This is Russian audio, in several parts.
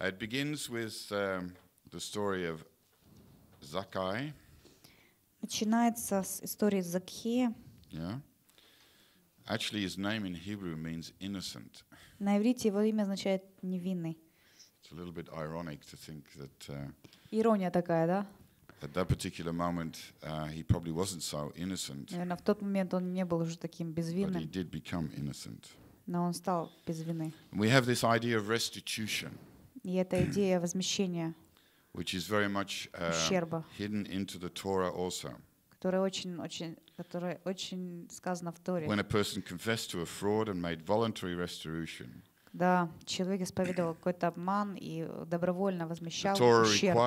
It begins with um, the story of Zakkai. Начинается с истории Закхея. Yeah. Actually, his name in Hebrew means innocent. На иврите его имя означает невинный. It's a little bit ironic to think that. Uh, Ирония такая, да? At that particular moment, uh, he probably wasn't so innocent. Наверное, в тот момент он не был уже таким безвинным. But he did become innocent. Но он стал без вины. We have this idea of restitution. И эта идея возмещения which is very much uh, hidden into the Torah also. которая очень, очень, которая очень сказана в Торе. When a person confessed to a fraud and made voluntary restitution, когда человек исповедовал какой-то обман и добровольно возмещал ущерб,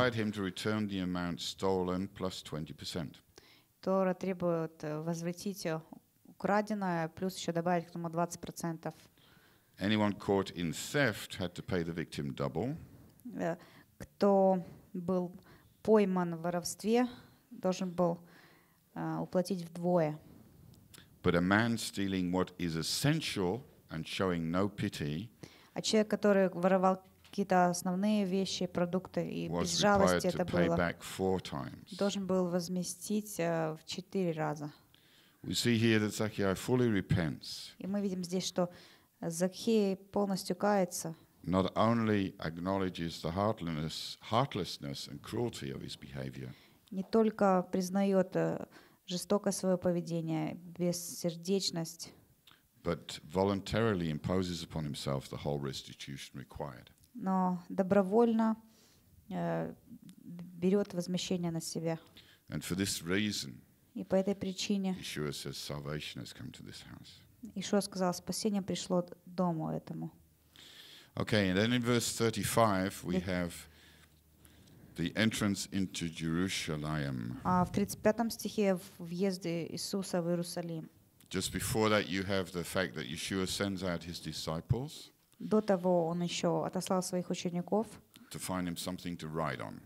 Тора требует э, возвратить э, украденное, плюс еще добавить к тому 20% Anyone caught in theft had to pay the victim double. Кто был пойман в воровстве, должен был uh, уплатить вдвое. But a man stealing what is essential and showing no pity. А человек, который воровал какие-то основные вещи, продукты и без жалости это было, должен был возместить uh, в четыре раза. We see here that Zacchaeus fully repents. И мы видим здесь, что Закхей полностью кается. Not only acknowledges the heartlessness, heartlessness and cruelty of his behavior. Не только признает жестокое свое поведение, бессердечность. But voluntarily imposes upon himself the whole restitution required. Но добровольно берет возмещение на себя. And for this reason, и по этой причине Yeshua says, Salvation has come to this house. Ишуа сказал, спасение пришло дому этому. Okay, and then in verse 35 we have the entrance into Jerusalem. А в 35 стихе въезде Иисуса в Иерусалим. Just before that you have the fact that Yeshua sends out his disciples. До того он еще отослал своих учеников. To find him something to ride on.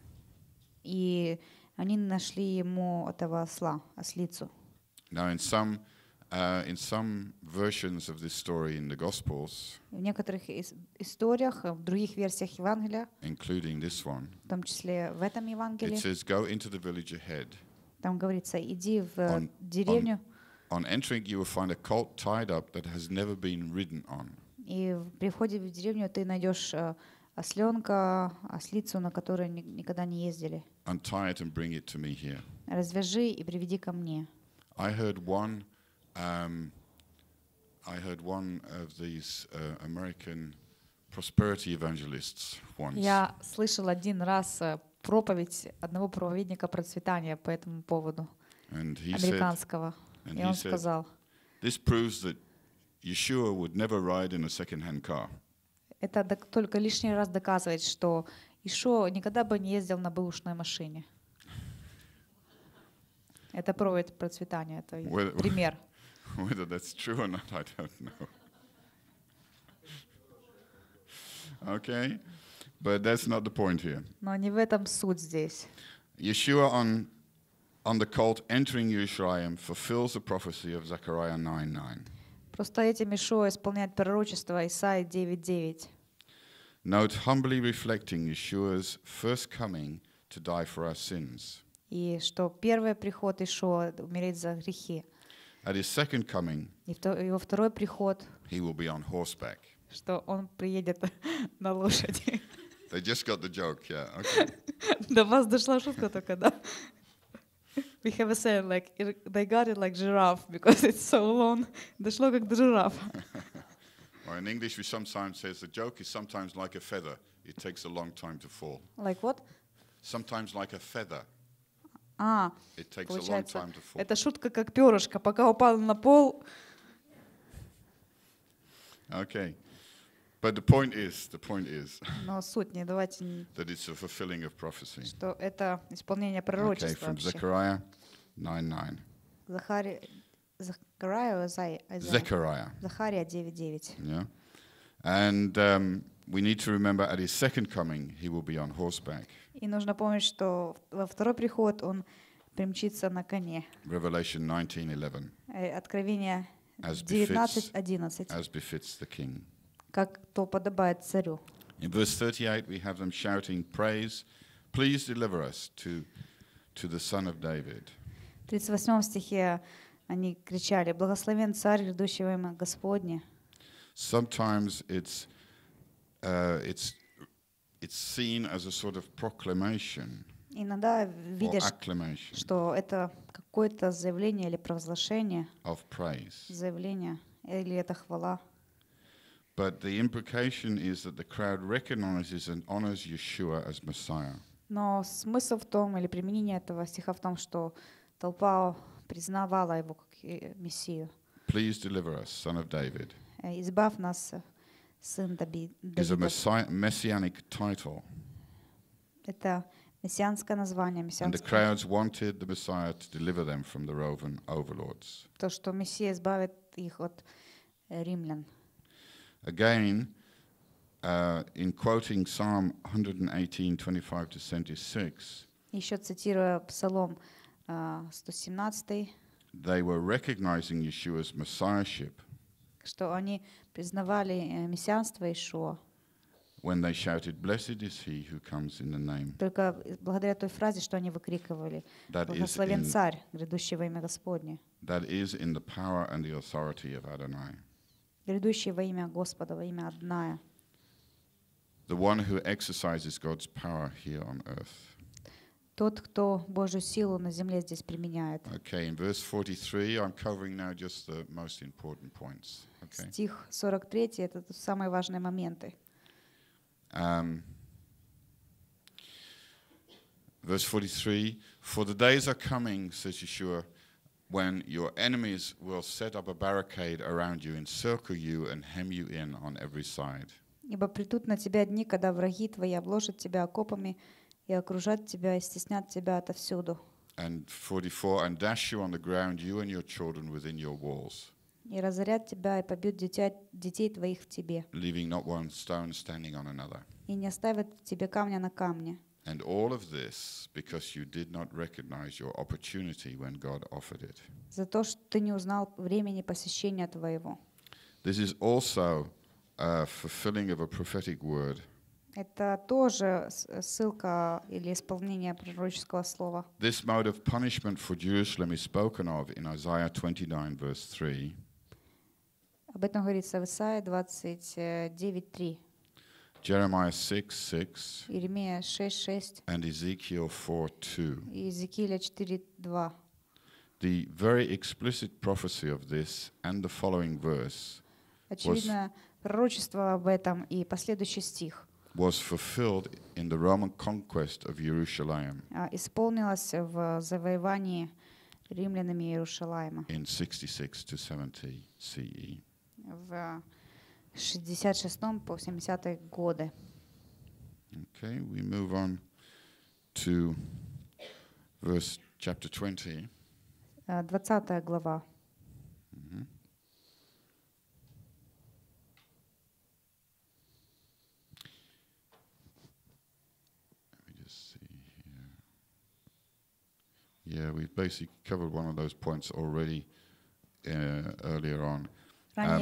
И они нашли ему этого осла, ослицу. Now in some in some versions of this story in the Gospels, в некоторых историях, в других версиях Евангелия, including this one, в том числе в этом Евангелии, it says, "Go into the village ahead." Там говорится, иди в on, деревню. On, on entering, you will find a colt tied up that has never been ridden on. И при входе в деревню ты найдешь осленка, ослицу, на которой никогда не ездили. Untie it and bring it to me here. Развяжи и приведи ко мне. I heard one Um, I heard one of these uh, American prosperity evangelists once. Я слышал один раз э, проповедь одного проповедника процветания по этому поводу американского. Said, и он said, сказал, This proves that Yeshua would never ride in a second-hand car. Это только лишний раз доказывает, что Ишо никогда бы не ездил на бэушной машине. Это проводит процветание, это well, пример. Whether that's true or not, I don't know. okay? But that's not the point here. Но не в этом суть здесь. Yeshua on on the cult entering Yerushalayim fulfills the prophecy of Zechariah 9:9. Просто этим Ишуа исполняет пророчество Исаия 9:9. Note humbly reflecting Yeshua's first coming to die for our sins. И что первый приход Ишуа умереть за грехи. At his second coming, его второй приход, he will be on horseback. что он приедет на лошади. They just got the joke, yeah. Okay. До вас дошла шутка только, да? We have a saying like they got it like giraffe because it's so long. Дошло как до жирафа. Or in English, we sometimes say the joke is sometimes like a feather. It takes a long time to fall. Like what? Sometimes like a feather. А, получается, это шутка как перышко, пока упал на пол. Okay. But the point is, the point is, Но суть не давайте that it's a fulfilling of prophecy. что это исполнение пророчества. Okay, from Zechariah 9.9. Захария, Захария, Захария. Захария 9.9. Yeah. And um, we need to remember at his second coming, he will be on horseback. И нужно помнить, что во второй приход он примчится на коне. Revelation 19:11. Э, Откровение 19:11. As befits the king. Как то подобает царю. In verse 38 we have them shouting praise, please deliver us to to the son of David. В 38 стихе они кричали: "Благословен царь, грядущего имя Господне". Sometimes it's uh, it's it's seen as a sort of proclamation. Иногда видишь, что это какое-то заявление или провозглашение, of praise. заявление или это хвала. But the implication is that the crowd recognizes and honors Yeshua as Messiah. Но смысл в том, или применение этого стиха в том, что толпа признавала его как Мессию. Please deliver us, son of David. Э, Избавь нас, э, сын Давид. is a messi messianic title. Это мессианское название, And the crowds wanted the Messiah to deliver them from the Roman overlords. То, что Мессия избавит их от э, римлян. Again, uh, in quoting Psalm 11825 25 to 76, Еще цитируя Псалом э, а, 117, they were recognizing Yeshua's messiahship, что они признавали э, мессианство Ишуа. When they shouted, "Blessed is he who comes in the name." Только благодаря той фразе, что они выкрикивали, "Благословен царь, грядущий во имя Господне." That is in the power and the authority of Adonai. Грядущий во имя Господа, во имя Адоная. The one who exercises God's power here on earth тот, кто Божью силу на земле здесь применяет. Okay, in verse 43, I'm covering now just the most important points. Okay. Стих 43 — это самые важные моменты. Um, verse 43, For the days are coming, says Yeshua, when your enemies will set up a barricade around you, encircle you, and hem you in on every side. Ибо придут на тебя дни, когда враги твои обложат тебя окопами, и окружат тебя и стеснят тебя отовсюду. And 44, and dash you on the ground, you and your children within your walls. И разорят тебя и побьют детей, детей твоих в тебе. Leaving not one stone standing on another. И не оставят тебе камня на камне. And all of this because you did not recognize your opportunity when God offered it. За то, что ты не узнал времени посещения твоего. This is also a fulfilling of a prophetic word. Это тоже ссылка или исполнение пророческого слова. This mode of punishment for Jerusalem is spoken of in Isaiah 29 verse 3. Об этом говорится в Исаии 29:3. Jeremiah 6:6. Иеремия 6:6. And Ezekiel 4:2. Иезекииля 4:2. The very explicit prophecy of this and the following verse. Очевидно, пророчество об этом и последующий стих. was fulfilled in the Roman conquest of Jerusalem. Э, in 66 to 70 CE. 66 70 Okay, we move on to verse chapter 20. 20 э, глава. Yeah, we basically covered one of those points already uh, earlier on. um,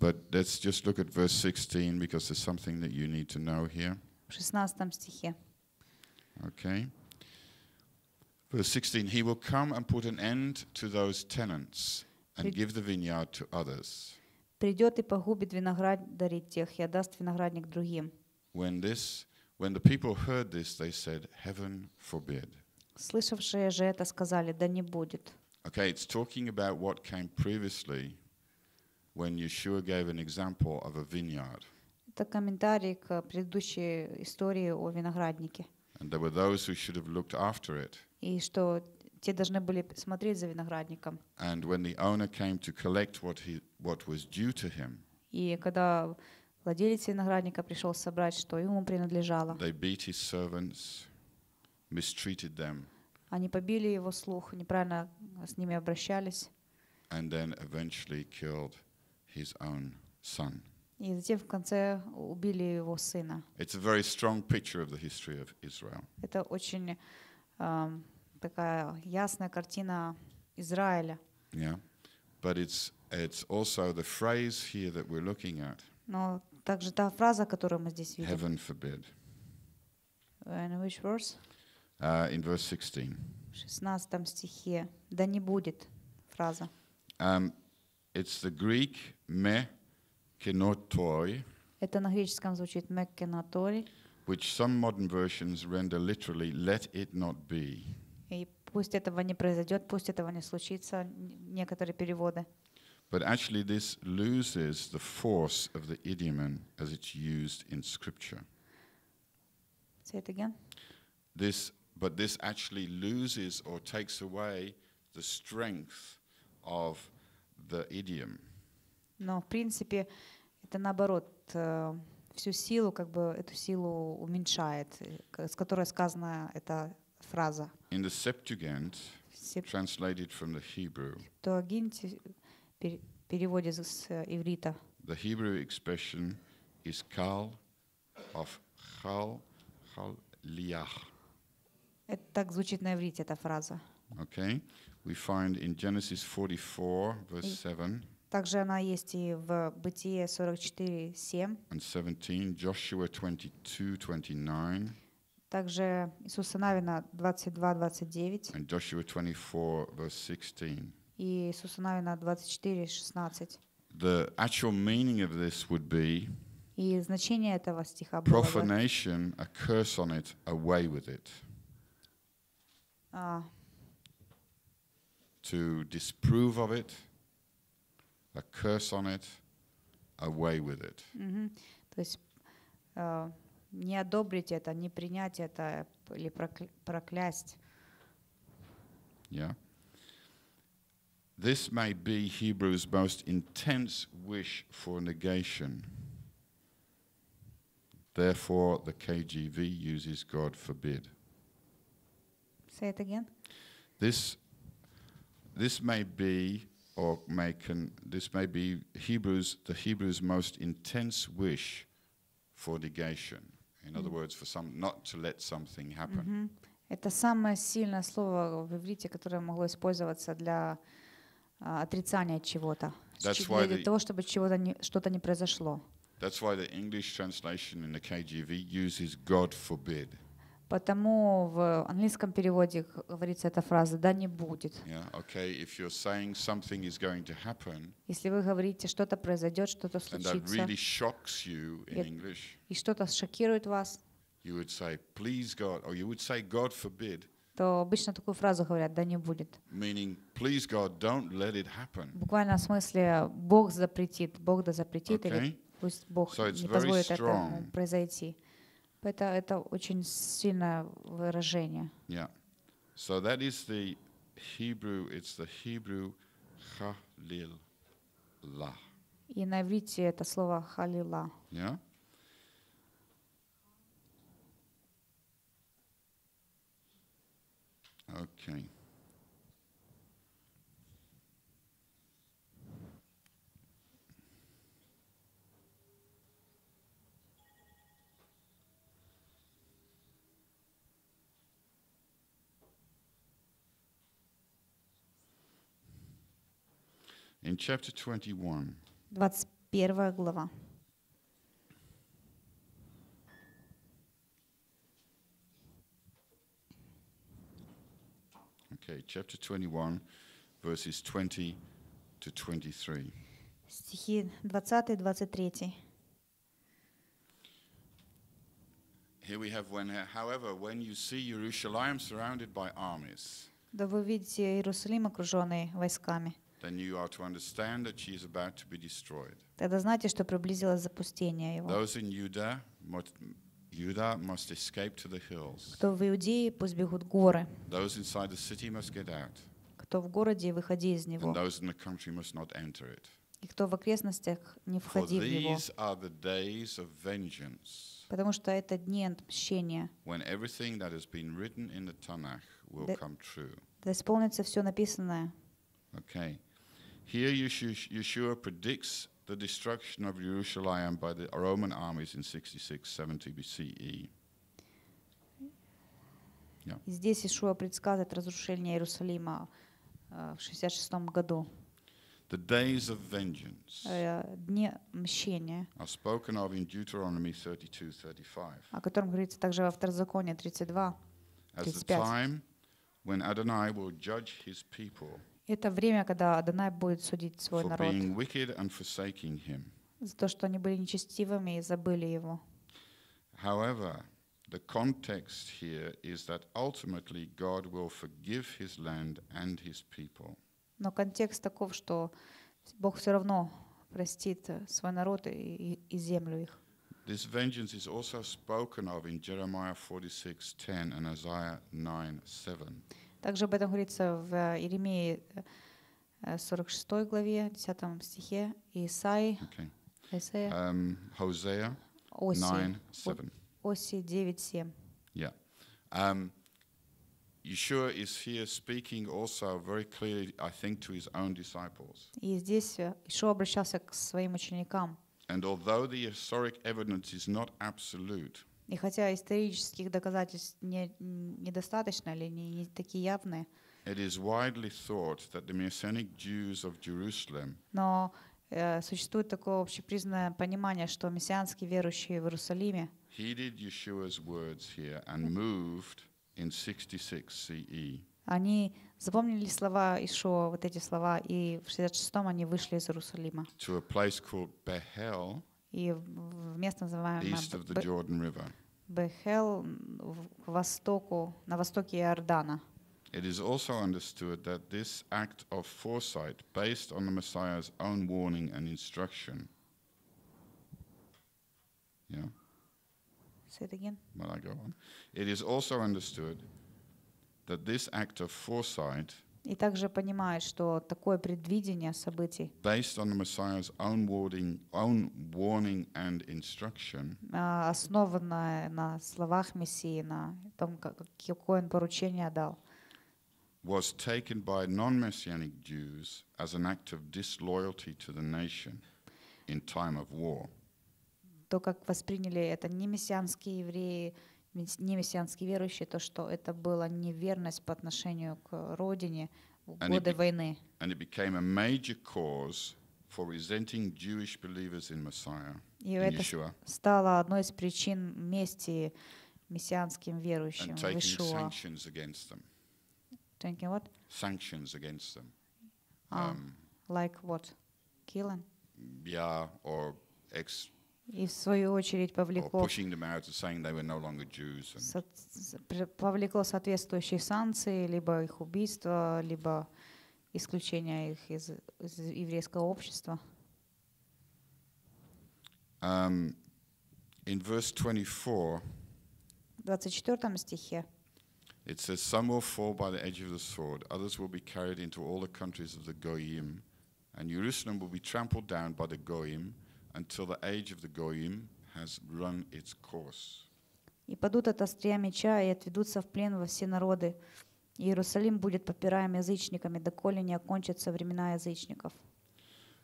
But let's just look at verse 16 because there's something that you need to know here. 16 Okay. Verse 16, he will come and put an end to those tenants and give the vineyard to others. Придет и погубит виноградарей тех и отдаст виноградник другим. When this when the people heard this, they said, "Heaven forbid." Слышавшие же это сказали, да не будет. Okay, it's talking about what came previously when Yeshua gave an example of a vineyard. Это комментарий к предыдущей истории о винограднике. And there were those who should have looked after it. И что те должны были смотреть за виноградником. And when the owner came to collect what he what was due to him. И когда Владелец виноградника пришел собрать, что ему принадлежало. They beat his servants, mistreated them. Они побили его слух, неправильно с ними обращались. And then eventually killed his own son. И затем в конце убили его сына. It's a very strong picture of the history of Israel. Это очень um, такая ясная картина Израиля. Yeah, but it's it's also the phrase here that we're looking at. Но также та фраза, которую мы здесь видим. Heaven forbid. And which verse? Uh, in verse 16. В 16 стихе. Да не будет фраза. Um, it's the Greek me kenotoi. Это на греческом звучит me kenotoi. Which some modern versions render literally let it not be. И пусть этого не произойдет, пусть этого не случится, некоторые переводы. But actually, this loses the force of the idiom as it's used in Scripture. Say it again. This, but this actually loses or takes away the strength of the idiom. Но, в принципе, это наоборот, э, всю силу, как бы эту силу уменьшает, э, с которой сказана эта фраза. In the Septuagint, translated from the Hebrew, переводе с иврита. The Hebrew expression is kal of chal, chal liach. Это так звучит на иврите эта фраза. Okay. We find in Genesis 44, verse 7. Также она есть и в Бытие 44, 7. And 17, Joshua 22, 29. Также Иисуса Навина 22, 29. And Joshua 24, verse 16 и Иисуса Навина 24:16. The actual meaning of this would be и значение этого стиха было profanation, a curse on it, away with it. Uh, to disprove of it, a curse on it, away with it. Mm-hmm. То есть uh, не одобрить это, не принять это или прокля- проклясть. Yeah. This may be Hebrew's most intense wish for negation. Therefore, the KGV uses God forbid. Say it again. This, this may be, or may con, this may be Hebrews, the Hebrews' most intense wish for negation. In mm. other words, for some, not to let something happen. Mm -hmm. Это самое сильное слово в иврите, которое могло использоваться для отрицание чего-то, для того, чтобы чего-то не, что-то не произошло. That's why the English translation in the KJV uses God forbid. Потому в английском переводе говорится эта фраза «да не будет». Yeah, okay. If you're saying something is going to happen, Если вы говорите, что-то произойдет, что-то случится, and that really shocks you in English, и что-то шокирует вас, you would say, please God, or you would say, God forbid, то обычно такую фразу говорят, да не будет. Meaning, please God, don't let it happen. Буквально в смысле, Бог запретит, Бог да запретит, okay? или пусть Бог so не позволит этому э, произойти. Это, это очень сильное выражение. Yeah. So that is the Hebrew, it's the Hebrew халила. И на иврите это слово халила. Yeah? Okay. In chapter 21. 21 глава. Okay, chapter 21, verses 20 to 23. Стихи 20-23. Here we have when, however, when you see Jerusalem surrounded by armies, Да вы видите Иерусалим, окруженный войсками. then you are to understand that she is about to be destroyed. Тогда что приблизилось запустение его. Those in Judah Judah must escape to the hills. Кто в Иудее, пусть бегут горы. Those inside the city must get out. Кто в городе, выходи из него. And those in the country must not enter it. И кто в окрестностях, не входи в него. these are the days of vengeance. Потому что это дни отмщения. When everything that has been written in the Tanakh will come true. Да исполнится все написанное. Okay. Here Yeshua predicts the destruction of Jerusalem by the Roman armies in 66-70 BCE. Yeah. Здесь Ишуа предсказывает разрушение Иерусалима в 66 году. The days of vengeance дни мщения, are spoken of in Deuteronomy 32:35. О котором говорится также во Второзаконии 32:35. As the time when Adonai will judge his people это время, когда Адонай будет судить свой for народ being wicked and forsaking him. за то, что они были нечестивыми и забыли его. However, the context here is that ultimately God will forgive his land and his people. Но контекст таков, что Бог все равно простит свой народ и, и, и землю их. This vengeance is also spoken of in Jeremiah 46:10 and Isaiah 9:7. Также об этом говорится в э, Иеремии 46 э, э, главе, 10 стихе, Исаи, okay. um, Hosea Оси, 9, 7. Оси 9, 7. Yeah. Um, Yeshua is here speaking also very clearly, I think, to his own disciples. И здесь Иешуа обращался к своим ученикам. And although the historic evidence is not absolute, И хотя исторических доказательств не, недостаточно или не, не такие явные, It is widely thought that the Messianic Jews of Jerusalem но э, существует такое общепризнанное понимание, что мессианские верующие в Иерусалиме heeded Yeshua's words here and moved in 66 CE. Они запомнили слова Ишуа, вот эти слова, и в 66-м они вышли из Иерусалима. To a place called Behel, и в место называемое Бехел к востоку, на востоке Иордана. It is also understood that this act of foresight, based on the Messiah's own warning and instruction, yeah. Say it again. While I go on, it is also understood that this act of foresight И также понимает, что такое предвидение событий based on the Messiah's own warning, own warning and instruction, а, на словах Мессии, на том, какое он поручение дал, was taken by non Messianic Jews as an act of disloyalty to the nation in time of war. то, как восприняли это не мессианские евреи, не мессианские верующие, то, что это была неверность по отношению к родине в and годы войны. И это стало одной из причин мести мессианским верующим в Иешуа. Taking what? Sanctions against them. Ah, um, like what? Killing? Yeah, or ex и в свою очередь повлекло, повлекло соответствующие санкции, либо их убийство, либо исключение их из, из еврейского общества. Um, in verse 24, 24 стихе it says, Some will fall by the edge of the sword, others will be carried into all the countries of the Goyim, and Jerusalem will be trampled down by the Goyim, until the age of the Goyim has run its course. И падут от острия меча и отведутся в плен во все народы. Иерусалим будет попираем язычниками, доколе не окончатся времена язычников.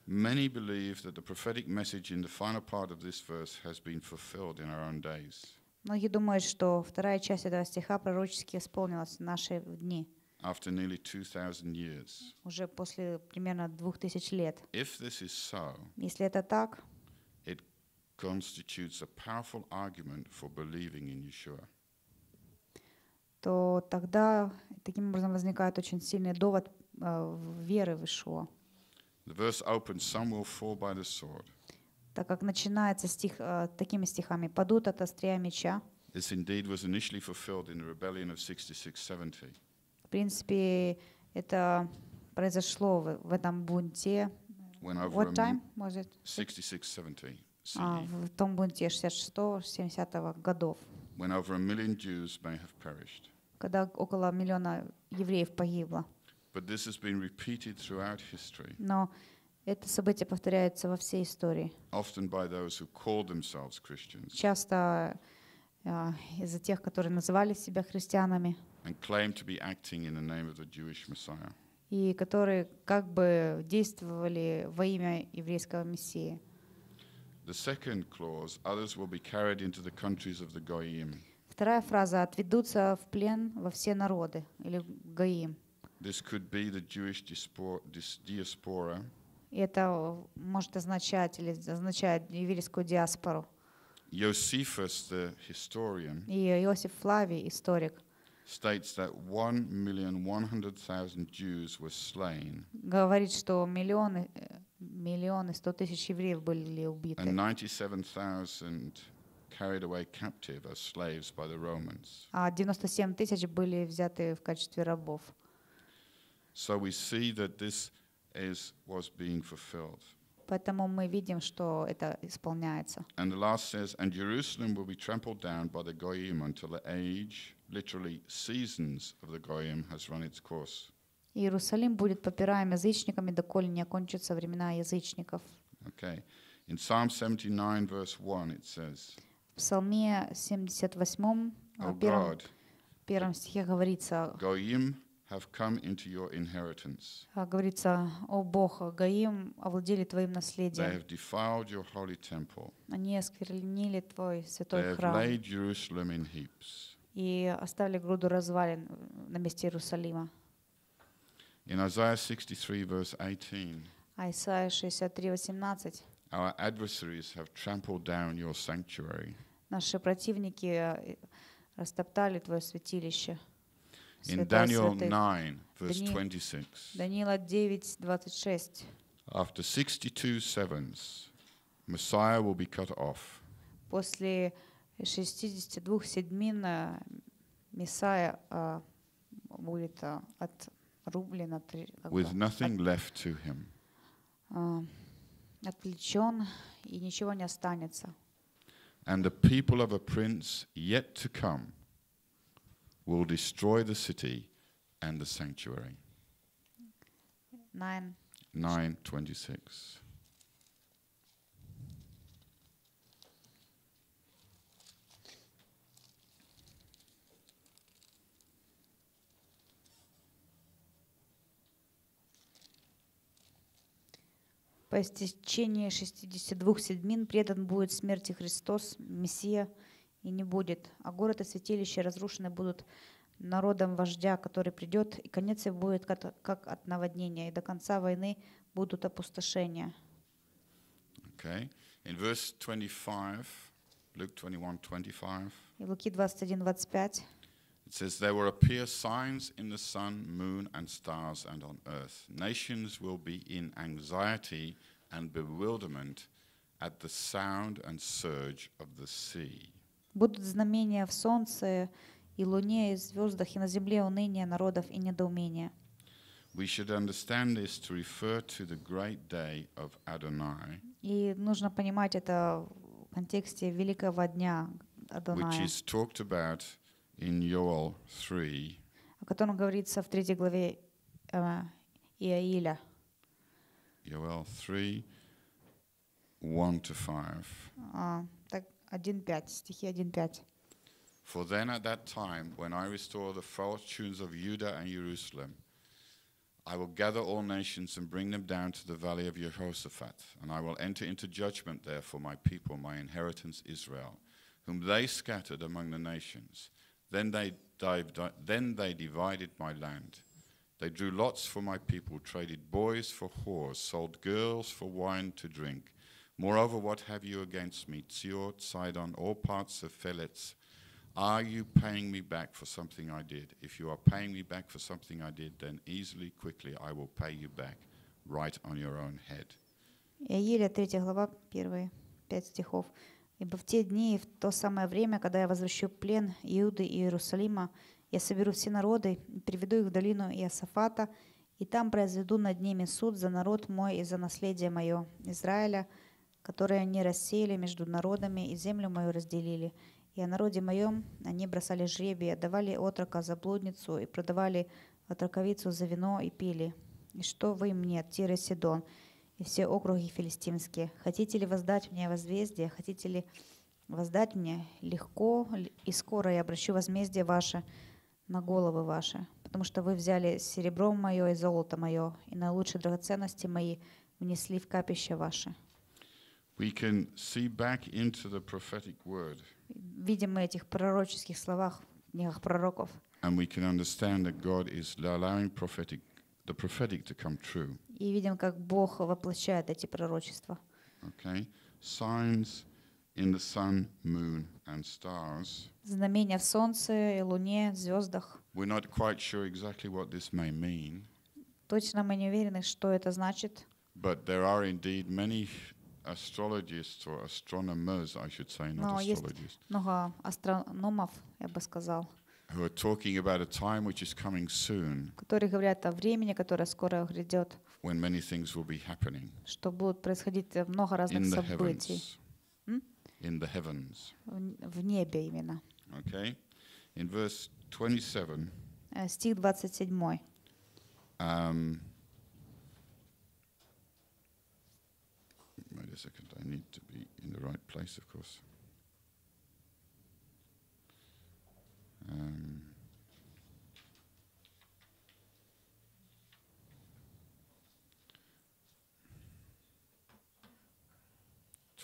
Many believe that the prophetic message in the final part of this verse has been fulfilled in our own days. Многие думают, что вторая часть этого стиха пророчески исполнилась в наши дни. After nearly 2000 years. Уже после примерно 2000 лет. If this is so, если это так, constitutes a powerful argument for believing in Yeshua. то тогда таким образом возникает очень сильный довод э, веры в Ишуа. Так как начинается стих э, такими стихами «Падут от острия меча». This indeed was initially fulfilled in the rebellion of 66-70. В принципе, это произошло в, этом бунте. When over What time was it? 66-70. А, в том бунте 66-70 годов, when over a million Jews may have perished. когда около миллиона евреев погибло. But this has been repeated throughout history. Но это событие повторяется во всей истории. Often by those who call themselves Christians. Часто uh, из-за тех, которые называли себя христианами. And claim to be acting in the name of the Jewish Messiah. И которые как бы действовали во имя еврейского мессии. The second clause, others will be carried into the countries of the Goyim. Вторая фраза «отведутся в плен во все народы» или «Гоим». This could be the Jewish diaspora. И это может означать или означает еврейскую диаспору. Josephus, the historian, и Иосиф Флавий, историк, states that 1,100,000 Jews were slain. Говорит, что миллионы э, миллионы 100 тысяч евреев были убиты. And 97,000 carried away captive as slaves by the Romans. А 97 тысяч были взяты в качестве рабов. So we see that this is was being fulfilled. Поэтому мы видим, что это исполняется. And the last says, and Jerusalem will be trampled down by the goyim until the age Literally, seasons of the Goyim has run its course. Иерусалим будет попираем язычниками, доколе не окончатся времена язычников. Okay. In Psalm 79, verse 1, it says, В Псалме 78, э, oh первом, God, первом стихе говорится, Goyim have come into your inheritance. Э, говорится, о Бог, Гаим овладели твоим наследием. They have defiled your holy temple. Они осквернили твой святой храм. They have laid Jerusalem in heaps и оставили груду развалин на месте Иерусалима. In Isaiah 63, verse 18, Исайя 63, 18 our adversaries have trampled down your sanctuary. Наши противники растоптали твое святилище. In Daniel 9, verse 26, Даниила 9, 26. After 62 sevens, Messiah will be cut off. После 62 62 седьмин Мессия будет отрублен, With nothing left to him. отвлечен, и ничего не останется. And the people of a prince yet to come will destroy the city and the sanctuary. 9. Nine twenty-six. По истечении 62 седмин предан будет смерти Христос, Мессия, и не будет, а город и святилище разрушены будут народом вождя, который придет, и конец его будет как, как от наводнения, и до конца войны будут опустошения. Okay. In verse 25, Luke 21, 25. И Луки 21, 25. It says, There will appear signs in the sun, moon, and stars, and on earth. Nations will be in anxiety and bewilderment at the sound and surge of the sea. Будут знамения в солнце и луне, и звездах, и на земле уныние народов и недоумение. We should understand this to refer to the great day of Adonai. И нужно понимать это в контексте великого дня Адонаи, Which is talked about in Joel 3, о котором говорится в третьей главе э, Иаиля. Joel 3, 1-5. А, так, 1-5, стихи 1-5. For then at that time, when I restore the fortunes of Judah and Jerusalem, I will gather all nations and bring them down to the valley of Jehoshaphat, and I will enter into judgment there for my people, my inheritance Israel, whom they scattered among the nations. Then they, dived, then they divided my land. They drew lots for my people, traded boys for whores, sold girls for wine to drink. Moreover, what have you against me, Tziot, Sidon, all parts of Phelets? Are you paying me back for something I did? If you are paying me back for something I did, then easily, quickly I will pay you back, right on your own head. Иаиле, 3 глава, первые 5 стихов. Ибо в те дни и в то самое время, когда я возвращу плен Иуды и Иерусалима, я соберу все народы, приведу их в долину Иосафата, и там произведу над ними суд за народ мой и за наследие мое, Израиля, которое они рассеяли между народами и землю мою разделили. И о народе моем они бросали жребия, давали отрока за блудницу и продавали отроковицу за вино и пили. И что вы мне, Тир и Сидон, и все округи филистимские. Хотите ли воздать мне возмездие? Хотите ли воздать мне легко и скоро я обращу возмездие ваше на головы ваши? Потому что вы взяли серебро мое и золото мое, и на лучшие драгоценности мои внесли в капище ваше. We can see back into the prophetic word. Видим мы этих пророческих словах в книгах пророков. And we can understand that God is allowing prophetic the prophetic to come true. И видим, как Бог воплощает эти пророчества. Okay. Signs in the sun, moon and stars. Знамения в солнце и луне, звездах. We're not quite sure exactly what this may mean. Точно мы не уверены, что это значит. But there are indeed many astrologists or astronomers, I should say, not Но astrologists. много астрономов, я бы сказал. who are talking about a time which is coming soon, when many things will be happening э, in the heavens. In the heavens. В небе именно. Okay. In verse 27. Э, стих 27. Um, wait a second. I need to be in the right place, of course.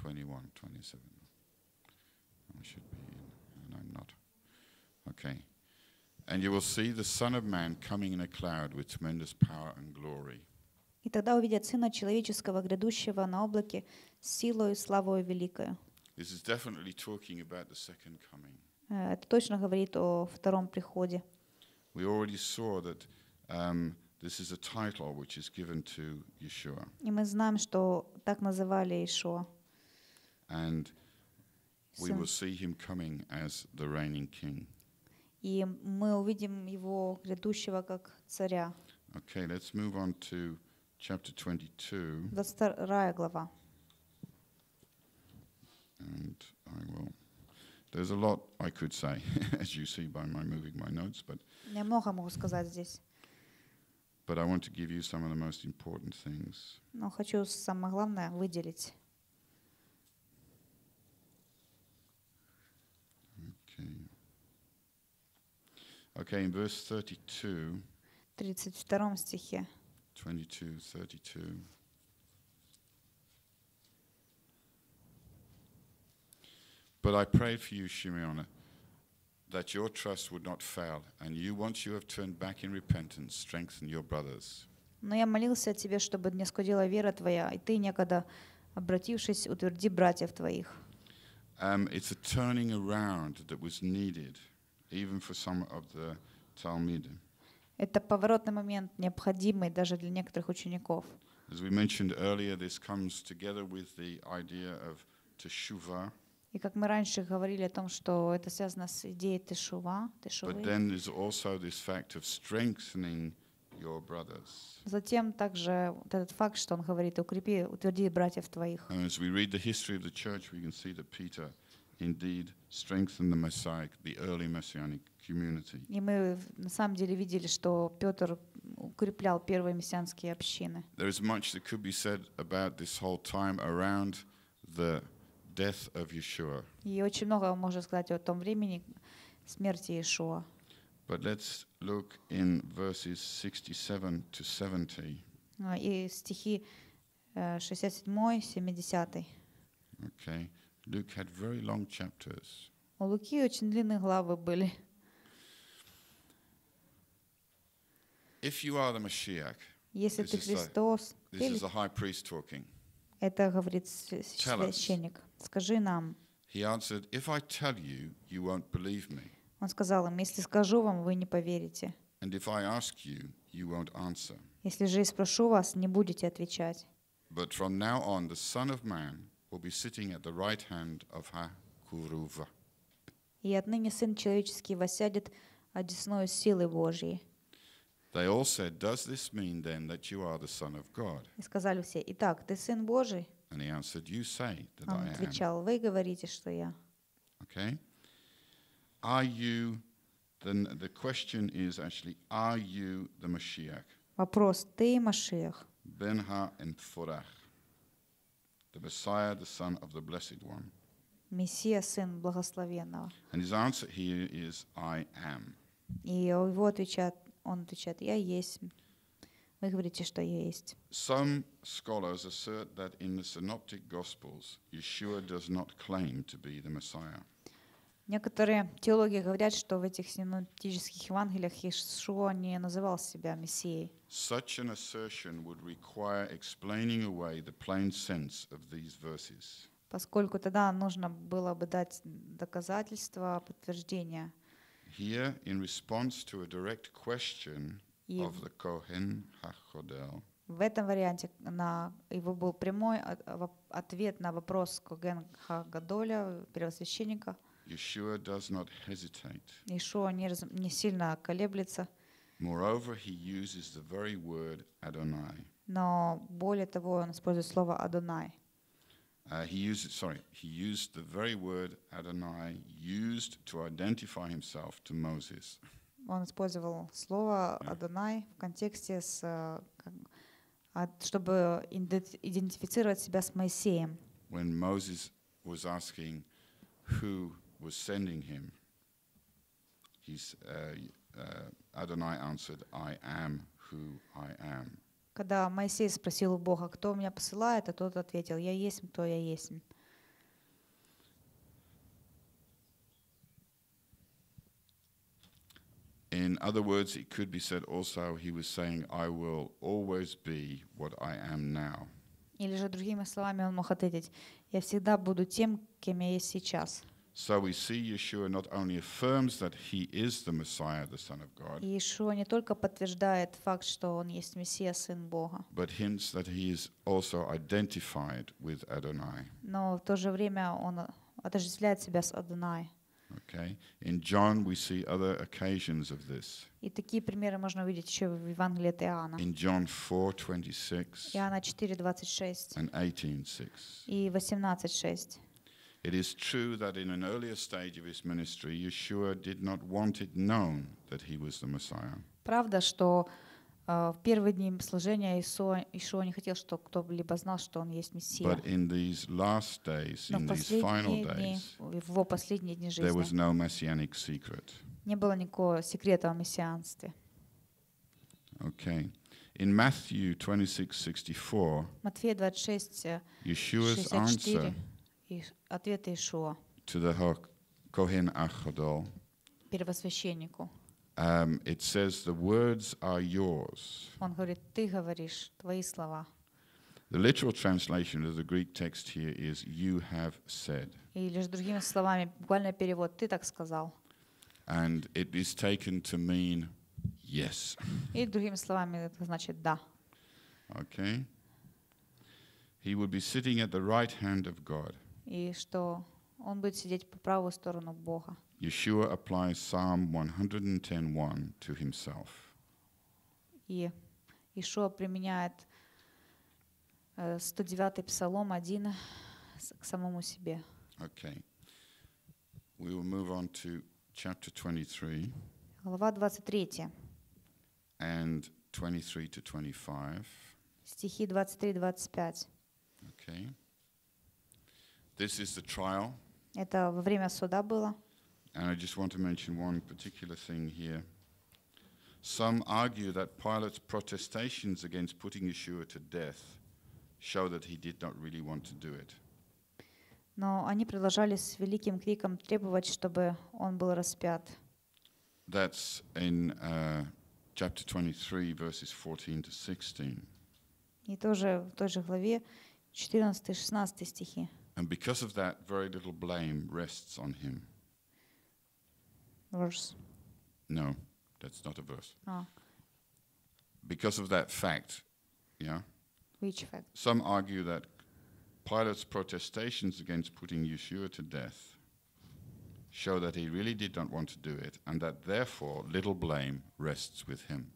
21, 27. I should be in, and I'm not. Okay. And you will see the Son of Man coming in a cloud with tremendous power and glory. И тогда увидят Сына Человеческого, грядущего на облаке, с силою и славою великою. This is definitely talking about the second coming. Э, это точно говорит о втором приходе. We already saw that um, this is a title which is given to Yeshua. И мы знаем, что так называли Иешуа. And we will see him coming as the reigning king. И мы увидим его грядущего как царя. Okay, let's move on to chapter 22. 22 глава. And I will. There's a lot I could say, as you see by my moving my notes, but. Я много могу сказать здесь. But I want to give you some of the most important things. Но хочу самое главное выделить. Okay, in verse 32. 32 стихе. 22, 32. But I prayed for you, Shimeona, that your trust would not fail, and you, once you have turned back in repentance, strengthen your brothers. Но я молился о тебе, чтобы не скудила вера твоя, и ты некогда, обратившись, утверди братьев твоих. Um, it's a turning around that was needed. even for some of the Talmidim. Это поворотный момент, необходимый даже для некоторых учеников. As we mentioned earlier, this comes together with the idea of teshuva. И как мы раньше говорили о том, что это связано с идеей тешува, тешувы. But then there's also this fact of strengthening your brothers. Затем также вот этот факт, что он говорит, укрепи, утверди братьев твоих. And as we read the history of the church, we can see that Peter indeed strengthen the Messianic, the early Messianic community. И мы на самом деле видели, что Петр укреплял первые мессианские общины. There is much that could be said about this whole time around the death of Yeshua. И очень много можно сказать о том времени смерти Иешуа. But let's look in verses 67 to 70. И стихи 67-70. Э, okay. Luke had very long chapters. У Луки очень длинные главы были. If you are the Mashiach, Если ты Христос, this is the high priest talking. Это говорит священник. Скажи нам. He answered, if I tell you, you won't believe me. Он сказал им, если скажу вам, вы не поверите. And if I ask you, you won't answer. Если же и спрошу вас, не будете отвечать. But from now on, the Son of Man will be sitting at the right hand of Hakuruva. И отныне Сын Человеческий восядет одесную силы Божьей. They all said, Does this mean then that you are the Son of God? И сказали все, Итак, ты Сын Божий? And he answered, You say that Он I отвечал, am. Вы говорите, что я. Okay. Are you, then the question is actually, Are you the Mashiach? Вопрос, ты Машиах? Ben ha and the Messiah, the Son of the Blessed One. Мессия, Сын Благословенного. And his answer here is, I am. И его отвечает, он отвечает, я есть. Вы говорите, что я есть. Some scholars assert that in the synoptic gospels, Yeshua does not claim to be the Messiah. Некоторые теологи говорят, что в этих синоптических Евангелиях Иешуа не называл себя Мессией. Such an assertion would require explaining away the plain sense of these verses. Поскольку тогда нужно было бы дать доказательства, подтверждения. Here, in response to a direct question И of the Kohen HaChodel, в этом варианте на его был прямой а, а, ответ на вопрос Коген Хагадоля, первосвященника – Yeshua does not hesitate. Иешуа не, сильно колеблется. Moreover, he uses the very word Adonai. Но более того, он использует слово Адонай. Uh, he used, sorry, he used the very word Adonai used to identify himself to Moses. Он использовал слово Адонай в контексте с, чтобы идентифицировать себя с Моисеем. When Moses was asking who was sending him, he's, uh, uh, Adonai answered, I am who I am. Когда Моисей спросил у Бога, кто меня посылает, а тот ответил, я есть, то я есть. In other words, it could be said also, he was saying, I will always be what I am now. Или же другими словами он мог ответить, я всегда буду тем, кем я есть сейчас. So we see Yeshua not only affirms that he is the Messiah, the Son of God, but hints that he is also identified with Adonai. Okay. In John, we see other occasions of this. In John 4:26 and 18:6. And 18:6. It is true that in an earlier stage of his ministry, Yeshua did not want it known that he was the Messiah. Правда, что э, в первые дни служения Ишуа не хотел, чтобы кто-либо знал, что он есть Мессия. But in these last days, in these final days, в его последние дни жизни, there was no messianic secret. Не было никакого секрета о мессианстве. Okay. In Matthew 26:64, Матфея 26, э, Yeshua's answer Ответ To the Kohen Achadol. Первосвященнику. Um, it says the words are yours. Он говорит, ты говоришь, твои слова. The literal translation of the Greek text here is you have said. Или же другими словами, перевод, ты так сказал. And it is taken to mean yes. И другими словами это значит да. Okay. He would be sitting at the right hand of God. и что он будет сидеть по правую сторону Бога. Yeshua applies Psalm 110.1 to himself. И Иешуа применяет 109 э, Псалом 1 к самому себе. Okay. We will move on to chapter 23. Глава 23. And 23 to 25. Стихи 23-25. Okay. This is the trial. Это во время суда было. And I just want to mention one particular thing here. Some argue that Pilate's protestations against putting Yeshua to death show that he did not really want to do it. Но они продолжали с великим криком требовать, чтобы он был распят. That's in uh, chapter 23, verses 14 to 16. И тоже в той же главе 14-16 стихи. And because of that, very little blame rests on him. Verse? No, that's not a verse. Oh. Because of that fact, yeah? Which fact? Some argue that Pilate's protestations against putting Yeshua to death show that he really did not want to do it, and that therefore little blame rests with him.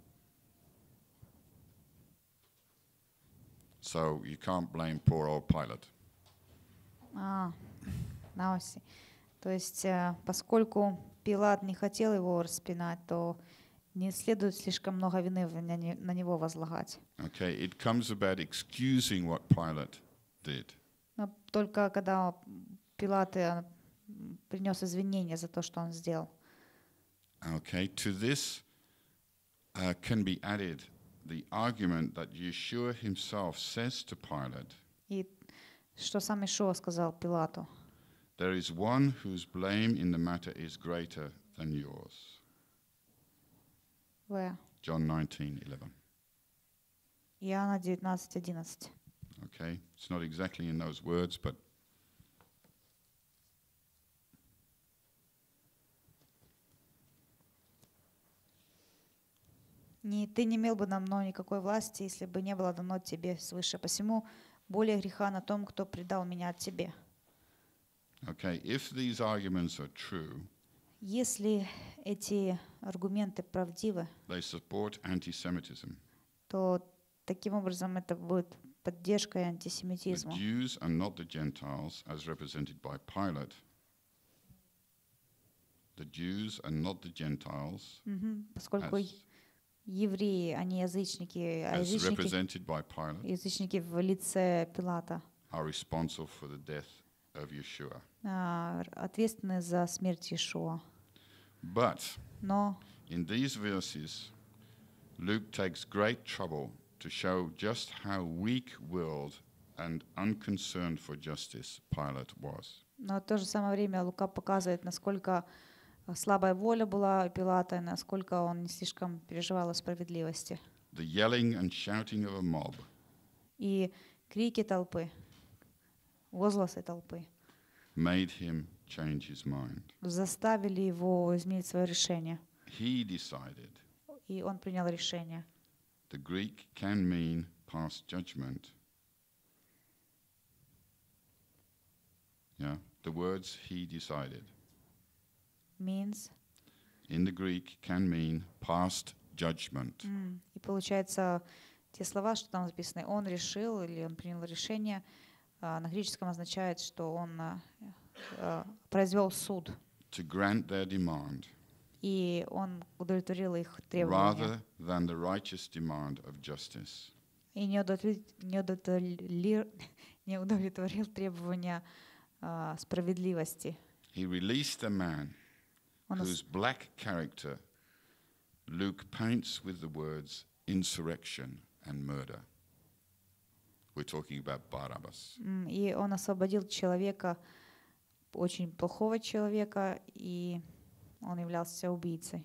So you can't blame poor old Pilate. А, Наоси. То есть, э, поскольку Пилат не хотел его распинать, то не следует слишком много вины на него возлагать. Okay, it comes about excusing what Pilate did. Но только когда Пилат э, принес извинения за то, что он сделал. Okay, to this uh, can be added the argument that Yeshua himself says to Pilate. Что сам Ишуа сказал Пилату? There is one whose blame in the matter is greater than yours. Where? John 19:11. Иоанна 19:11. Okay, it's not exactly in those words, but Не, ты не имел бы на мной никакой власти, если бы не было дано тебе свыше. Посему более греха на том, кто предал меня от тебе. Okay, if these arguments are true, если эти аргументы правдивы, they support antisemitism. то таким образом это будет поддержкой антисемитизма. The Jews and not the Gentiles, as represented by Pilate. The Jews and not the Gentiles. Mm-hmm, поскольку as евреи, а не язычники. А As язычники, represented by Pilate, язычники в лице Пилата are responsible for the death of Yeshua. а, ответственны за смерть Иешуа. But Но in these verses, Luke takes great trouble to show just how weak-willed and unconcerned for justice Pilate was. но в то же самое время Лука показывает, насколько А слабая воля была у Пилата, насколько он не слишком переживал о справедливости. The yelling and shouting of a mob. И крики толпы, возгласы толпы made him change his mind. заставили его изменить свое решение. He decided. И он принял решение. The Greek can mean pass judgment. Yeah, the words he decided means in the Greek can mean past judgment. Mm. И получается те слова, что там записаны, он решил или он принял решение, а, на греческом означает, что он а, а, произвел суд. To grant their demand. И он удовлетворил их требования. Rather than the righteous demand of justice. И не удовлетворил, не удовлетворил требования справедливости. He released the man. whose black character Luke paints with the words insurrection and murder. We're talking about Barabbas. И он освободил человека, очень плохого человека, и он являлся убийцей.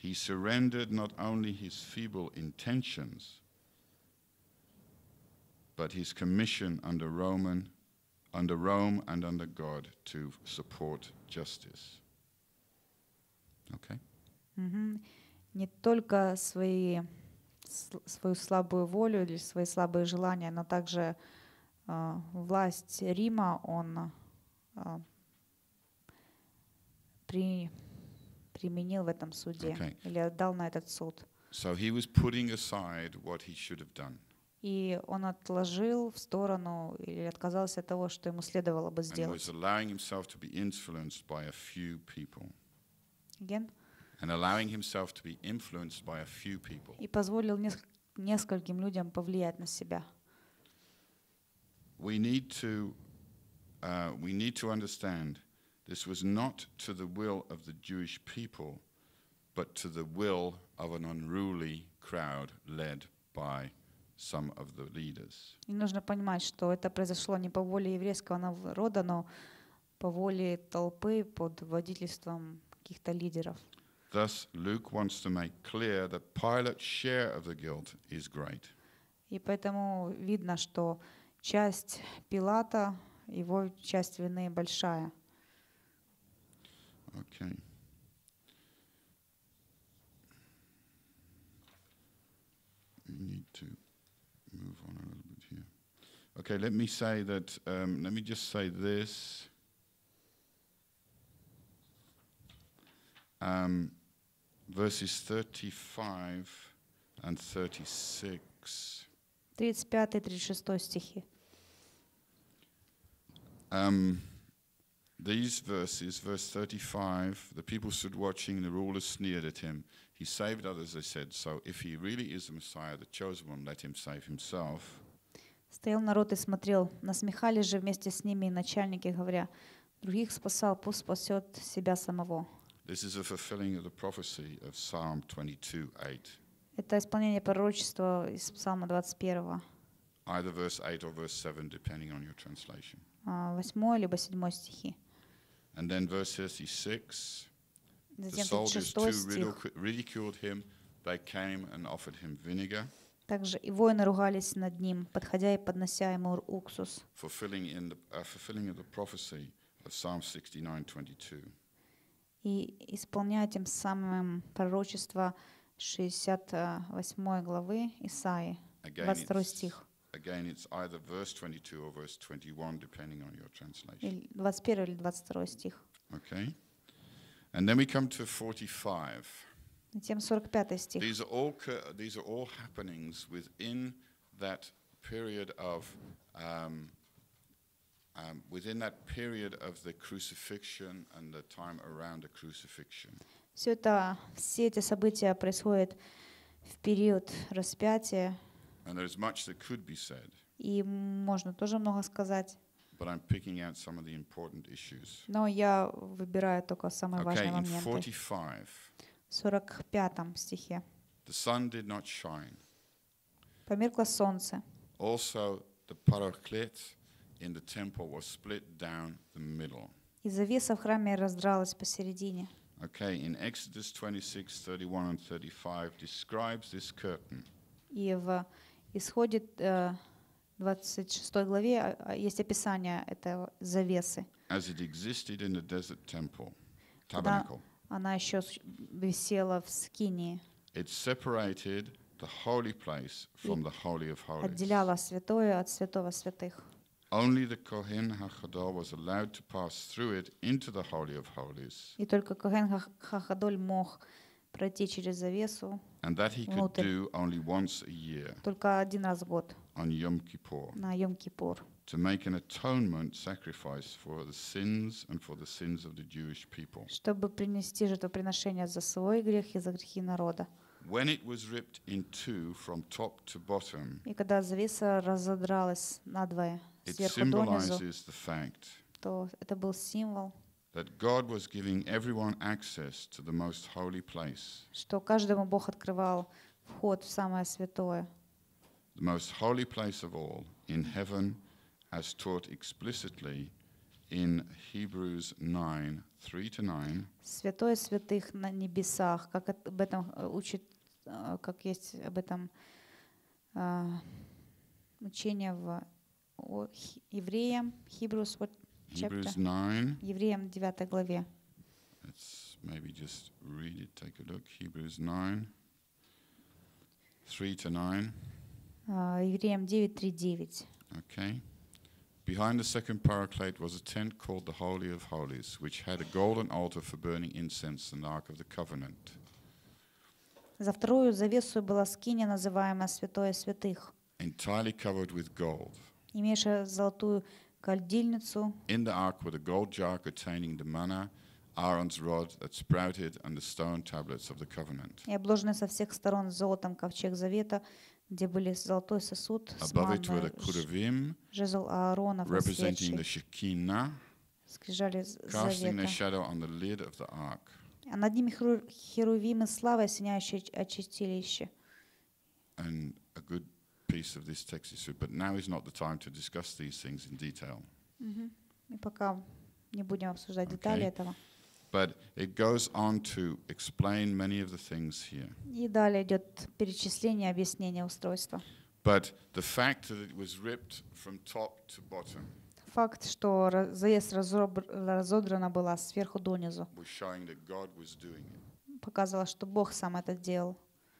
He surrendered not only his feeble intentions, but his commission under Roman, under Rome and under God to support justice. Okay. Угу. Не только свои, свою слабую волю или свои слабые желания, но также э, власть Рима он э, при, применил в этом суде okay. или отдал на этот суд. So he was putting aside what he should have done. И он отложил в сторону или отказался от того, что ему следовало бы сделать. And was allowing himself to be influenced by a few people. Again. And allowing himself to be influenced by a few people. И позволил нескольким людям повлиять на себя. We need to uh, we need to understand this was not to the will of the Jewish people, but to the will of an unruly crowd led by some of the leaders. И нужно понимать, что это произошло не по воле еврейского народа, но по воле толпы под водительством каких-то лидеров. Thus, Luke wants to make clear that Pilate's share of the guilt is great. И поэтому видно, что часть Пилата, его часть вины большая. Okay. We need to move on a little bit here. Okay, let me say that, um, let me just say this. Um, verses 35 and 36. 35-36 стихи. Um, these verses, verse 35, the people stood watching, the rulers sneered at him. He saved others, they said. So if he really is the Messiah, the chosen one, let him save himself. Стоял народ и смотрел. Насмехались же вместе с ними и начальники, говоря, других спасал, пусть спасет себя самого. This is a fulfilling of the prophecy of Psalm 22, 8. Это исполнение пророчества из Псалма 21. Either verse 8 or verse 7, depending on your translation. Восьмой либо седьмой стихи. And then verse 36. The soldiers too ridiculed him. They came and offered him vinegar. Также и воины ругались над ним, подходя и поднося ему уксус. Fulfilling in the, uh, fulfilling of the prophecy of Psalm 69:22. и исполняя тем самым пророчество 68 главы Исаи, 22 стих. Again, it's either verse 22 or verse 21, depending on your translation. 21 или 22 стих. Okay. And then we come to 45. Затем 45 стих. These are all, these are all happenings within that period of um, um, within that period of the crucifixion and the time around the crucifixion. Все это, все эти события происходят в период распятия. And there's much that could be said. И можно тоже много сказать. But I'm picking out some of the important issues. Но я выбираю только самые okay, важные моменты. In 45, в 45 стихе. The sun did not shine. Померкло солнце. Also the paraclete, in the temple was split down the middle. И завеса в храме раздралась посередине. Okay, in Exodus 26, 31 and 35 describes this curtain. И в Исходе 26 главе есть описание этой завесы. As it existed in the desert temple, tabernacle. Она еще висела в скинии. It separated the holy place from the holy of holies. Отделяла святое от святого святых. И только Коген Хахадоль мог пройти через завесу and that he внутрь. could do only once a year, только один раз в год on Yom Kippur, на Йом-Кипур to make an atonement sacrifice for the sins and for the sins of the Jewish people. чтобы принести жертвоприношение за свой грех и за грехи народа. When it was ripped in two from top to bottom, и когда завеса разодралась надвое It symbolizes the fact that God was giving everyone access to the most holy place. The most holy place of all in heaven, as taught explicitly in Hebrews 9. Святое святых на евреям, Hebrews, what Hebrews 9. Евреям 9 главе. Let's maybe just read it, take a look. Hebrews 9, 3 to 9. Евреям 9, 3, 9. Okay. Behind the second paraclete was a tent called the Holy of Holies, which had a golden altar for burning incense and the Ark of the Covenant. За вторую завесу была скиня, называемая Святое Святых. Entirely covered with gold. Имеешь золотую кальдильницу. In the ark were the gold jar containing the manna, Aaron's rod that sprouted, and the stone tablets of the covenant. И обложены со всех сторон золотом ковчег завета, где были золотой сосуд с манной, жезл Аарона, representing the Shekinah, скрижали casting their shadow on the lid of the ark. А над ними херувимы славы, осеняющие очистилище. And piece of this text issue, but now is not the time to discuss these things in detail. Мы пока не будем обсуждать детали этого. But it goes on to explain many of the things here. И далее идет перечисление, объяснение устройства. But the fact that it was ripped from top to bottom. Факт, что заезд разодрана была сверху донизу, показывал, что Бог сам это делал.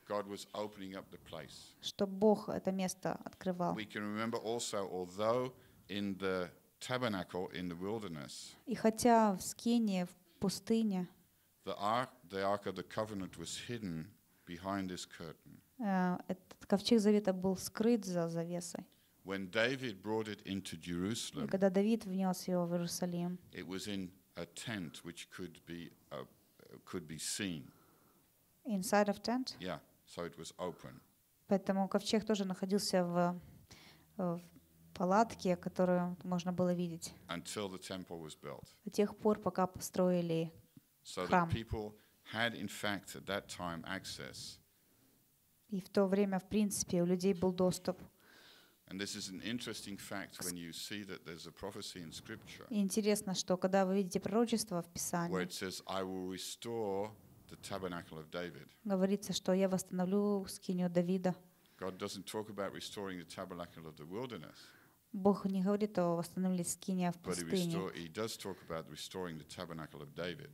God was opening up the place. Что Бог это место открывал. We can remember also, although in the tabernacle in the wilderness. И хотя в скине в пустыне. The ark, the ark of the covenant was hidden behind this curtain. Э, этот ковчег завета был скрыт за завесой. When David brought it into Jerusalem. И когда Давид внес его в Иерусалим. It was in a tent which could be uh, could be seen. Inside of tent. Yeah. So it was open. Поэтому ковчег тоже находился в, в палатке, которую можно было видеть. Until the temple was built. До тех пор, пока построили so храм. people had in fact at that time access. И в то время, в принципе, у людей был доступ. And this is an interesting fact when you see that there's a prophecy in Scripture. Интересно, что когда вы видите пророчество в Писании, where it says, "I will restore tabernacle of David. Говорится, что я восстановлю скинию Давида. God doesn't talk about restoring the tabernacle of the wilderness. Бог не говорит о восстановлении скиния в пустыне.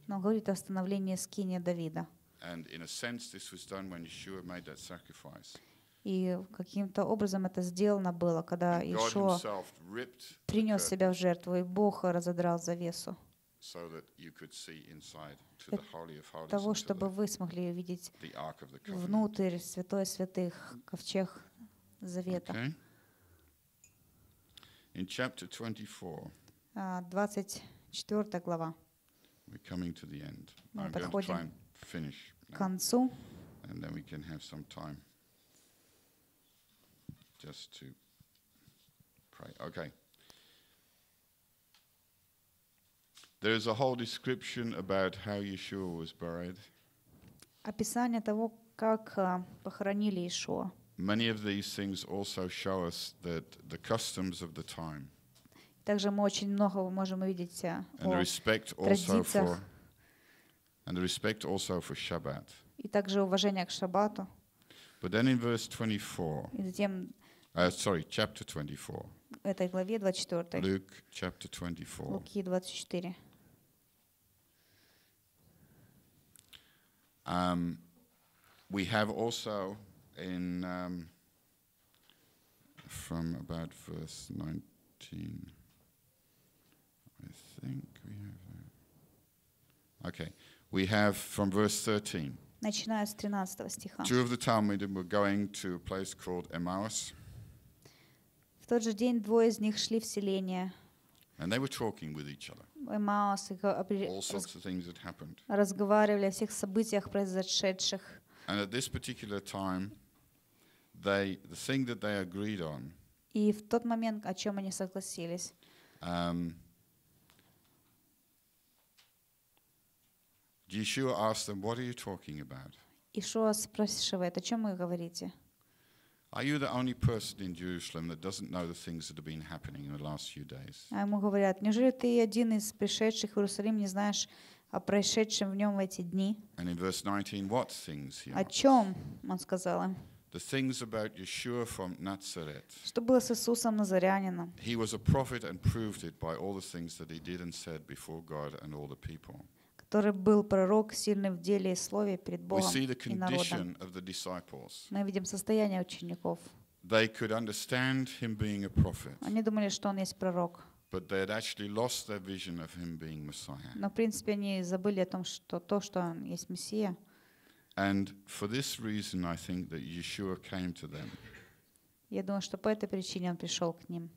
Но говорит о восстановлении скиния Давида. И каким-то образом это сделано было, когда Иешуа принес себя в жертву, и Бог разодрал завесу для того, чтобы вы смогли видеть внутрь святой святых, ковчег завета. Okay. In chapter 24, 24 глава. We're coming to the end. Мы I'm подходим going to try and finish now, к концу. And then we can have some time just to pray. Okay. There is a whole description about how Yeshua was buried. Описание того, как э, похоронили Иешуа. Many of these things also show us that the customs of the time. Также мы очень много можем увидеть э, о традициях. And the respect also for Shabbat. И также уважение к шаббату. But then in verse 24. И затем uh, sorry, chapter 24. В этой главе 24. Luke chapter 24. Луки 24. Um, we have also in um, from about verse 19, I think we have. Uh, okay, we have from verse 13. Начиная с 13 стиха. Two of the Talmud were going to a place called Emmaus. В тот же день двое из них шли в селение and they were talking with each other. All sorts of things that happened. And at this particular time, they, the thing that they agreed on, И в тот момент, о чем они согласились, um, Yeshua asked them, what are you talking about? Ишуа спрашивает, о чем вы говорите? Are you the only person in Jerusalem that doesn't know the things that have been happening in the last few days? ему говорят, неужели ты один из пришедших в Иерусалим не знаешь о происшедшем в нем в эти дни? And in verse 19, what things? He О чем? Он сказал им. The things about Yeshua from Nazareth. Что было с Иисусом Назарянином? He was a prophet and proved it by all the things that he did and said before God and all the people. который был пророк, сильный в деле и слове перед Богом и народом. Мы видим состояние учеников. They could understand him being a prophet. Они думали, что он есть пророк. But they had actually lost their vision of him being Messiah. Но в принципе они забыли о том, что то, что он есть мессия. And for this reason, I think that Yeshua came to them. Я думаю, что по этой причине он пришел к ним.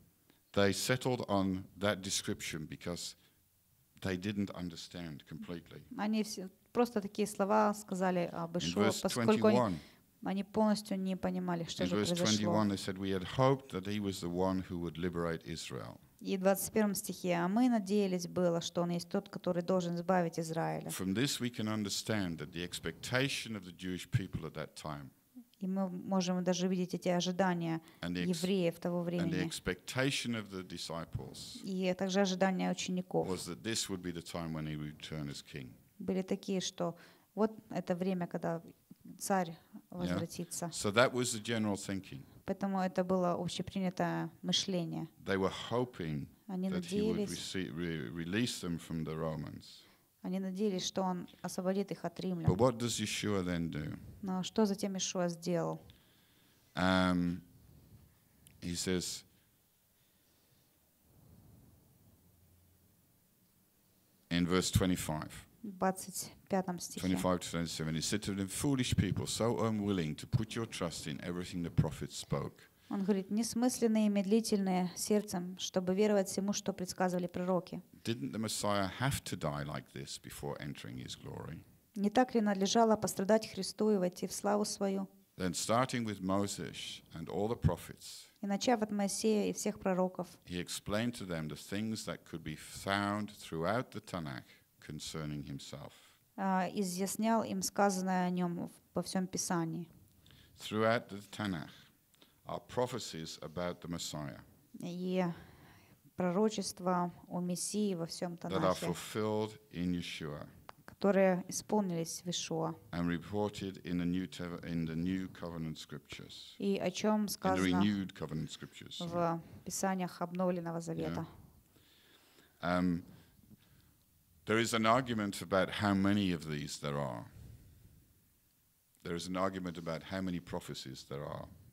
They settled on that description because they didn't understand completely. Они все просто такие слова сказали об Ишуа, поскольку они, они полностью не понимали, что In же произошло. 21, they said, we had hoped that he was the one who would liberate Israel. И в 21 стихе, а мы надеялись было, что он есть тот, который должен избавить Израиля. From this we can understand that the expectation of the Jewish people at that time и мы можем даже видеть эти ожидания евреев того времени. И также ожидания учеников были такие, что вот это время, когда царь возвратится. Yeah. So Поэтому это было общепринятое мышление. Они надеялись, he would release them from the Они надеялись, что он освободит их от римлян. But what does Yeshua then do? Но что затем Ишуа сделал? Um, he says, in verse 25. 25 25 to 27. He said to them, foolish people, so unwilling to put your trust in everything the prophet spoke. Он говорит, несмысленные и медлительные сердцем, чтобы веровать всему, что предсказывали пророки. Не так ли надлежало пострадать Христу и войти в славу свою? Then starting with Moses and all the prophets, и начав от Моисея и всех пророков, he explained to them the things that could be found throughout the Tanakh concerning himself. А, изъяснял им сказанное о нем во всем Писании. Throughout the Tanakh, are prophecies about the Messiah. И пророчества о Мессии во всем Танахе, and reported in the new, covenant scriptures, и о in the в Писаниях Обновленного um, there is an argument about how many of these there are.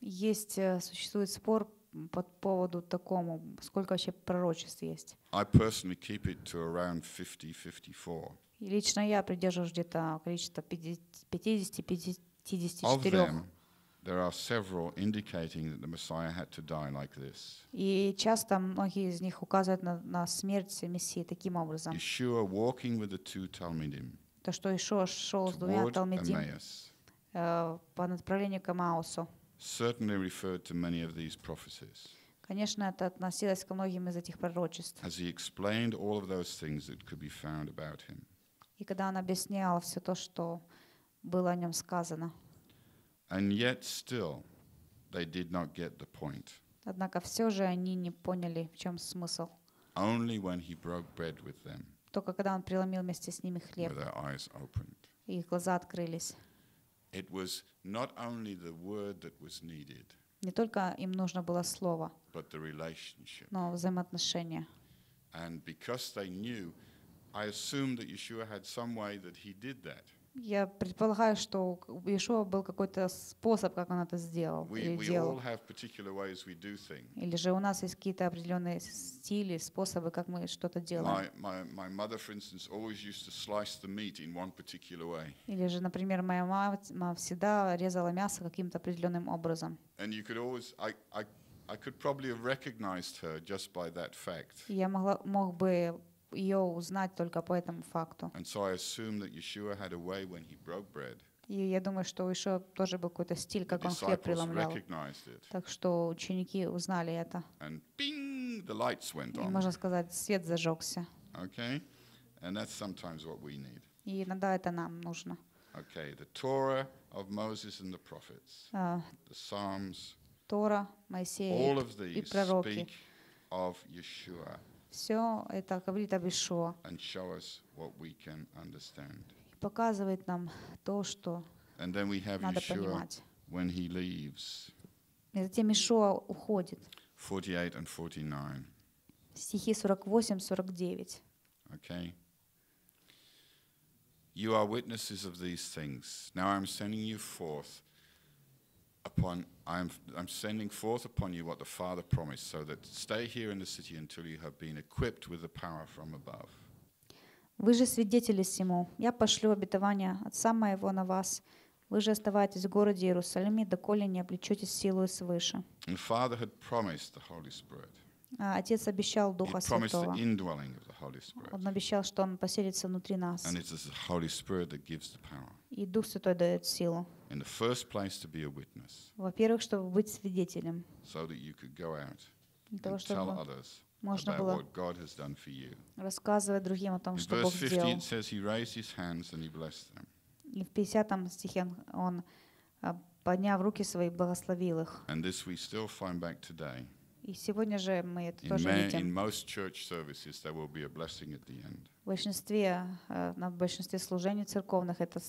Есть, существует спор по поводу такому, сколько вообще пророчеств есть. I personally keep it to around 50, 54. лично я придерживаюсь где-то количества 50-54. There are several indicating that the Messiah had to die like this. И часто многие из них указывают на, на смерть Мессии таким образом. Yeshua walking with the two Talmidim. То, что Ишуа шел с двумя Талмидим. Emmaus Э, по направлению к Маосу. Конечно, это относилось ко многим из этих пророчеств. И когда он объяснял все то, что было о нем сказано. And yet still, they did not get the point. Однако все же они не поняли, в чем смысл. Only when he broke bread with them. Только когда он преломил вместе с ними хлеб. their eyes opened. их глаза открылись. It was not only the word that was needed, не только им нужно было слово, but the relationship. но взаимоотношения. And because they knew, I assumed that Yeshua had some way that he did that. Я предполагаю, что у Иешуа был какой-то способ, как он это сделал we, или we делал. Или же у нас есть какие-то определенные стили, способы, как мы что-то делаем. или же, например, моя мама всегда резала мясо каким-то определенным образом. Я могла, мог бы ее узнать только по этому факту. И я думаю, что еще тоже был какой-то стиль, как он хлеб преломлял. Так что ученики узнали это. И, можно сказать, свет зажегся. Okay? And that's sometimes what we need. И иногда это нам нужно. Okay, the Torah of Moses and the prophets, uh, the Psalms, Тора, Моисей all of these и пророки. Speak of Yeshua. Все это говорит об we И показывает нам то, что надо Yeshua понимать. When he leaves. И затем уходит. 48 and 49. Стихи 48-49. Okay. You are witnesses of these things. Now I'm sending you forth upon I'm, I'm sending forth upon you what the Father promised, so that stay here in the city until you have been equipped with the power from above. Вы же свидетели всему. Я пошлю обетование Отца Моего на вас. Вы же оставайтесь в городе Иерусалиме, доколе не облечетесь силою свыше. And Father had promised the Holy Spirit. А Отец обещал Духа Святого. Он обещал, что Он поселится внутри нас. And it's the Holy Spirit that gives the power. И Дух Святой дает силу. Во-первых, чтобы быть свидетелем. So that you could go out and tell others можно было рассказывать другим о том, что Бог сделал. И в 50 стихе он, а, подняв руки свои, благословил их. И сегодня же мы это in тоже ma- видим. In most church services, there will be a blessing at the end. В большинстве, на большинстве служений церковных это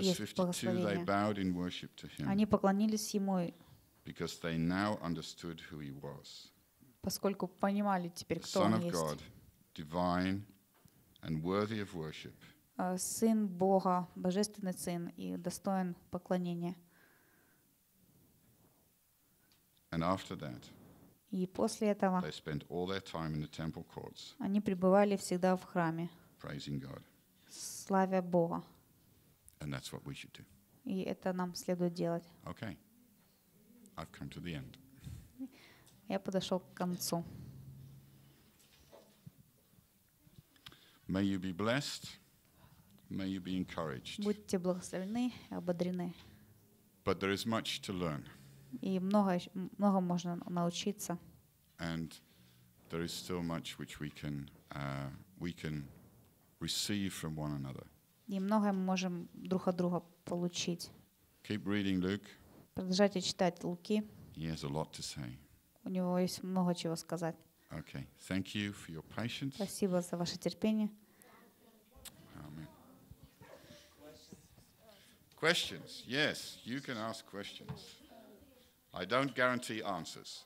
есть благословение. Они поклонились Ему, because they now understood who He was. поскольку понимали теперь, кто Son Он есть. God, divine and worthy of worship. Сын Бога, Божественный Сын и достоин поклонения. And after that, И после этого они пребывали всегда в храме, славя Бога. И это нам следует делать. Okay. I've come to the end. Я подошел к концу. May you be blessed. May you be encouraged. Будьте благословлены, и ободрены. But there is much to learn. И много, много можно научиться. And there is still much which we can, uh, we can receive from one another. И многое мы можем друг от друга получить. Keep reading Luke. Продолжайте читать Луки. He has a lot to say. У него есть много чего сказать. Okay. Thank you for your patience. Спасибо за ваше терпение. Amen. Questions? Yes, you can ask questions. I don't guarantee answers.